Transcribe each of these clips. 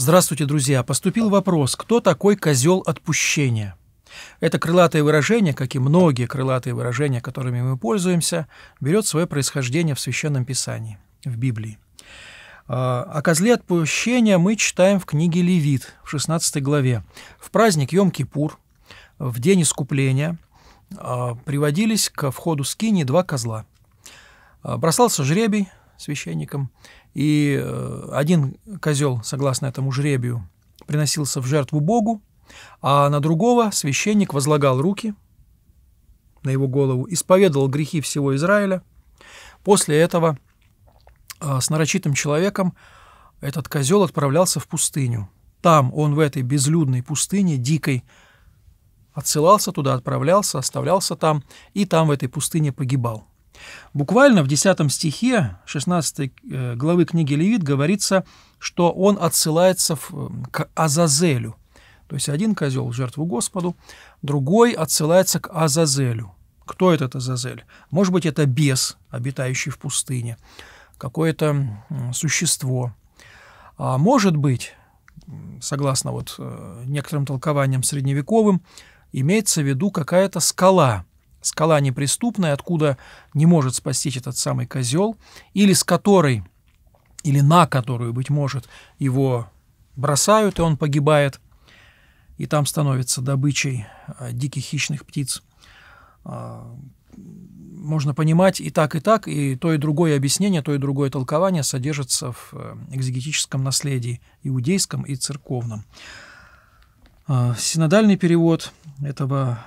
Здравствуйте, друзья! Поступил вопрос, кто такой козел отпущения? Это крылатое выражение, как и многие крылатые выражения, которыми мы пользуемся, берет свое происхождение в Священном Писании, в Библии. А, О козле отпущения мы читаем в книге Левит в 16 главе. В праздник Йом-Кипур, в день искупления, а, приводились к входу скини два козла. А, Бросался жребий, священником, и э, один козел, согласно этому жребию, приносился в жертву Богу, а на другого священник возлагал руки на его голову, исповедовал грехи всего Израиля. После этого э, с нарочитым человеком этот козел отправлялся в пустыню. Там он в этой безлюдной пустыне, дикой, отсылался туда, отправлялся, оставлялся там, и там в этой пустыне погибал. Буквально в 10 стихе 16 э, главы книги Левит говорится, что он отсылается эм, к Азазелю. То есть один козел – в жертву Господу, другой отсылается к Азазелю. Кто этот Азазель? Может быть, это бес, обитающий в пустыне, какое-то существо. А может быть, согласно вот э, некоторым толкованиям средневековым, имеется в виду какая-то скала – скала неприступная, откуда не может спастись этот самый козел, или с которой, или на которую, быть может, его бросают, и он погибает, и там становится добычей а, диких хищных птиц. А, можно понимать и так, и так, и то, и другое объяснение, то и другое толкование содержится в э, экзегетическом наследии, иудейском и церковном. А, синодальный перевод этого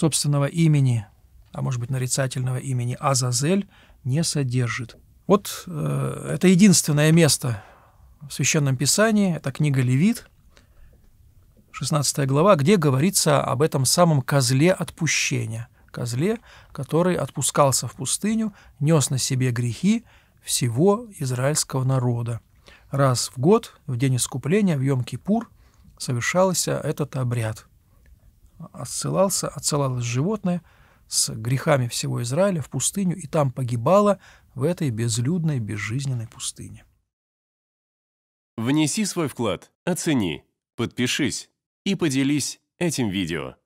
собственного имени, а может быть нарицательного имени Азазель не содержит. Вот э, это единственное место в Священном Писании, это книга Левит, 16 глава, где говорится об этом самом козле отпущения, козле, который отпускался в пустыню, нес на себе грехи всего израильского народа. Раз в год, в день искупления, в Йом-Кипур, совершался этот обряд – отсылался, отсылалось животное с грехами всего Израиля в пустыню, и там погибало в этой безлюдной, безжизненной пустыне. Внеси свой вклад, оцени, подпишись и поделись этим видео.